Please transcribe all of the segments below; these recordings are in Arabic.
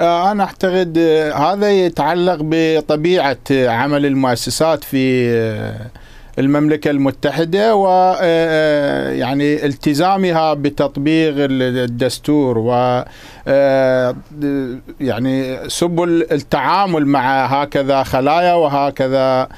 آه، أنا أعتقد آه، هذا يتعلق بطبيعة آه، عمل المؤسسات في المملكة المتحدة ويعني آه، آه، التزامها بتطبيق الدستور و آه، يعني سبل التعامل مع هكذا خلايا وهكذا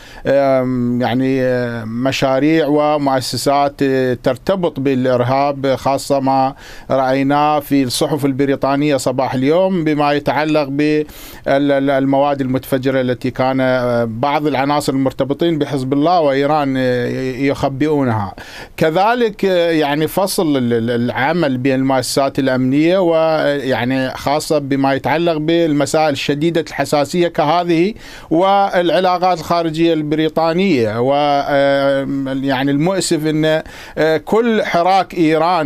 يعني مشاريع ومؤسسات ترتبط بالإرهاب خاصة ما رأيناه في الصحف البريطانية صباح اليوم بما يتعلق بالمواد المتفجرة التي كان بعض العناصر المرتبطين بحزب الله وإيران يخبئونها كذلك آه، يعني فصل العمل بين المؤسسات الامنيه ويعني آه، خاصه بما يتعلق بالمسائل الشديده الحساسيه كهذه والعلاقات الخارجيه البريطانيه و آه، يعني المؤسف ان كل حراك ايران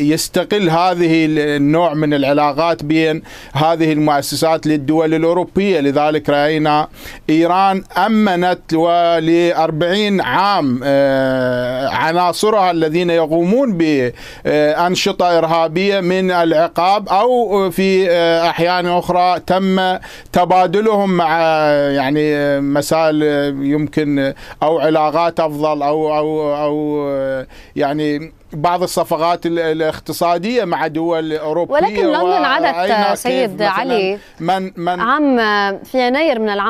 يستقل هذه النوع من العلاقات بين هذه المؤسسات للدول الاوروبيه لذلك راينا ايران امنت ول 40 عام عناصرها الذين يقومون بأنشطة إرهابية من العقاب أو في أحيان أخرى تم تبادلهم مع يعني مسائل يمكن أو علاقات أفضل أو أو أو يعني بعض الصفقات الاقتصادية مع دول أوروبية ولكن لندن عادت سيد علي من من عام في يناير من العام